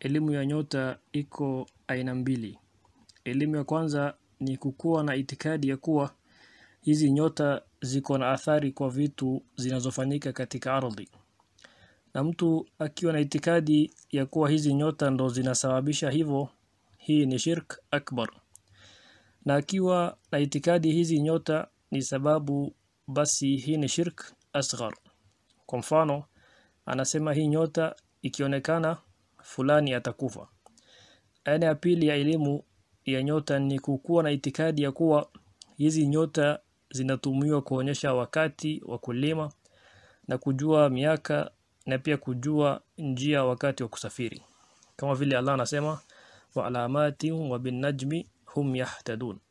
Elimu ya nyota iko aina mbili. Elimu ya kwanza ni kukuwa na itikadi ya kuwa hizi nyota ziko na athari kwa vitu zinazofanyika katika ardhi, na mtu akiwa na itikadi ya kuwa hizi nyota ndo zinasababisha hivyo, hii ni shirk akbar. Na akiwa na itikadi hizi nyota ni sababu, basi hii ni shirk asghar. Kwa mfano, anasema hii nyota ikionekana fulani atakufa. Aina ya pili ya elimu ya nyota ni kukuwa na itikadi ya kuwa hizi nyota zinatumiwa kuonyesha wakati wa kulima na kujua miaka na pia kujua njia wakati wa kusafiri. Kama vile Allah anasema wa alamati wa bin najmi hum yahtadun.